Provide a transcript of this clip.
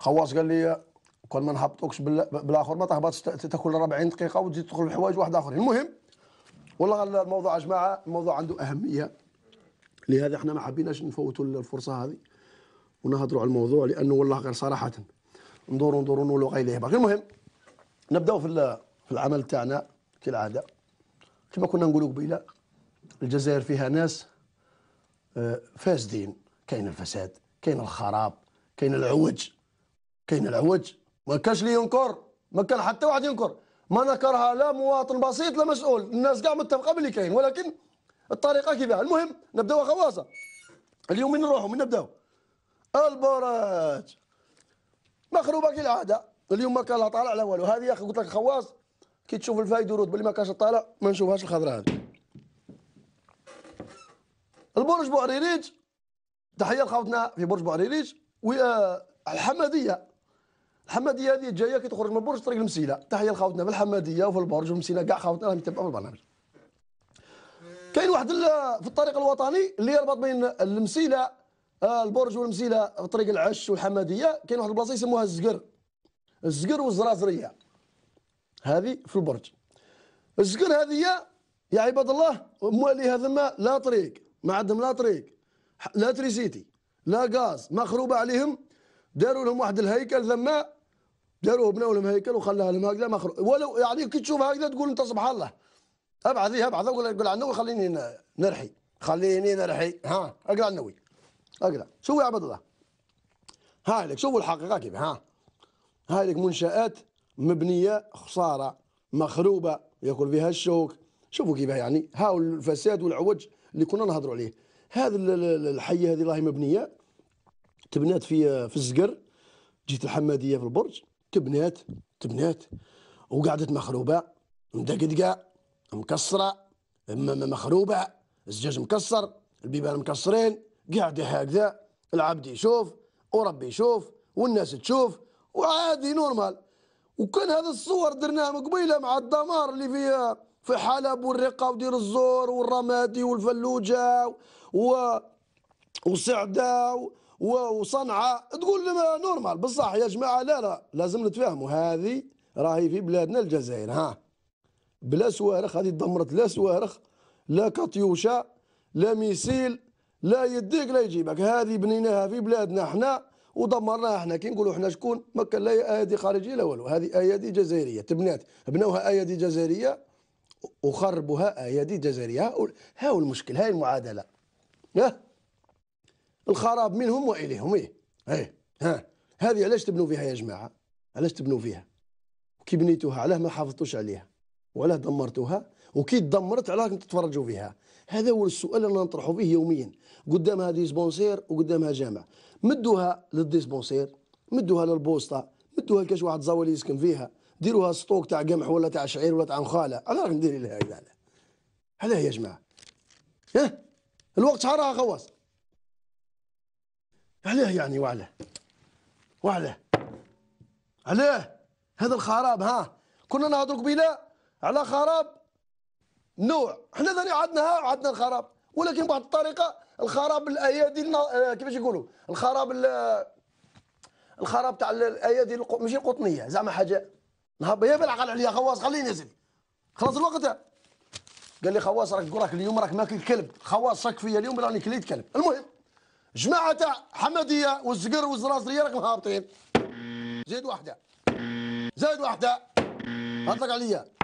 خواص قال لي كون ما نهبطوكش بالاخر ما تهبطش تاكل 40 دقيقه وتزيد تدخل حوايج واحد اخرين المهم والله الموضوع يا جماعه الموضوع عنده اهميه لهذا احنا ما حبيناش نفوتوا الفرصه هذه ونهضروا على الموضوع لانه والله غير صراحه ندوروا ندوروا نولوا غير ليه باقي المهم نبداو في في العمل تاعنا كالعاده كما كنا نقولوا قبيله الجزائر فيها ناس آه، فاسدين كاين الفساد كاين الخراب كاين العوج كاين العوج ما كانش اللي ينكر ما كان حتى واحد ينكر ما نكرها لا مواطن بسيط لا مسؤول الناس كاع متفقه باللي كاين ولكن الطريقه كيفاه المهم نبداو خواصه اليوم من نروحوا من نبداو البراج مخروبه كالعاده اليوم ما كان لا طالع لا والو هذه يا اخي قلت لك خواص كي تشوف الفايد ورود باللي ما كانش طالع ما نشوفهاش الخضراء هذه البرج بوعريريج تحيه لخوتنا في برج بوعريريج والحمديه آه، الحماديه هذه جايه كي تخرج من البرج طريق المسيله تحيه لخاوتنا في الحماديه وفي البرج والمسيله كاع خاوتنا راهم يتبعوا البرنامج كاين واحد في الطريق الوطني اللي يربط بين المسيله آه، البرج والمسيله في طريق العش والحماديه كاين واحد البلاصه يسموها الزقر الزقر والزرازريه هذه في البرج الزقر هذه يا عباد الله مواليها ثم لا طريق ما عندهم لا طريق لا تريسيتي لا غاز مخروبه عليهم داروا لهم واحد الهيكل ثم جاءوا بنوا لهم هيكل وخلاها لهم هكذا ما خرج ولو يعني كي تشوف هكذا تقول انت سبحان الله ابعث ليه ابعث اقول اقول على النووي خليني نرحي خليني نرحي ها اقرا النووي اقرا شوف يا عبد الله هاي لك شوفوا الحقيقه كيف ها هاي لك منشات مبنيه خساره مخروبه ياكل فيها الشوك شوفوا كيف يعني ها الفساد والعوج اللي كنا نهضروا عليه هذا الحيه هذه راهي مبنيه تبنات في في الزقر جهه الحماديه في البرج تبنات تبنات وقعدت مخروبه مدقدقه مكسره مخروبه الزجاج مكسر البيبان مكسرين قاعده هكذا العبد يشوف وربي يشوف والناس تشوف وعادي نورمال وكان هذا الصور درناها قبيله مع الدمار اللي في في حلب والرقه ودير الزور والرمادي والفلوجه و وسعده وصنعاء تقول نورمال بصح يا جماعه لا لا لازم نتفاهموا هذه راهي في بلادنا الجزائر ها بلا سوارخ هذه دمرت لا سوارخ لا كاتيوشا لا ميسيل لا يديك لا يجيبك هذه بنيناها في بلادنا احنا ودمرناها احنا كي نقولوا احنا شكون ما كان لا ايادي خارجيه لا والو هذه ايادي جزائريه تبنات بنوها ايادي جزائريه وخربوها ايادي جزائريه هاو المشكل هاي المعادله ها الخراب منهم واليهم ايه ايه ها هذه علاش تبنوا فيها يا جماعه علاش تبنوا فيها كي بنيتوها علاه ما حافظتوش عليها وعلاه دمرتوها وكي تدمرت علاه راكم تتفرجوا فيها هذا هو السؤال اللي نطرحه فيه يوميا قدامها ديسبونسير وقدامها جامع مدوها للديسبونسير مدوها للبوسطه مدوها لكاش واحد زاول يسكن فيها ديروها ستوك تاع قمح ولا تاع شعير ولا تاع مخاله على راك ندير لها هكذا علاه يا جماعه ها الوقت شحال راه غواص عليه يعني وعلى وعلى عليه هذا الخراب ها كنا نهضروا قبيله على خراب نوع حنا ثاني ها عدنا الخراب ولكن بواحد الطريقه الخراب الايادي آه، كيفاش يقولوا الخراب الخراب تاع الايادي ماشي القطنيه زعما حاجه نهب يا بالعقل عليا خواص خليني سيدي خلاص الوقت قال لي خواص راك راك اليوم راك ماكل كلب خواص شك فيا اليوم راني كليت كلب المهم جماعه تاع حمديه والزقر والزرازريه راكم هابطين زيد واحده زيد واحده هطلق عليا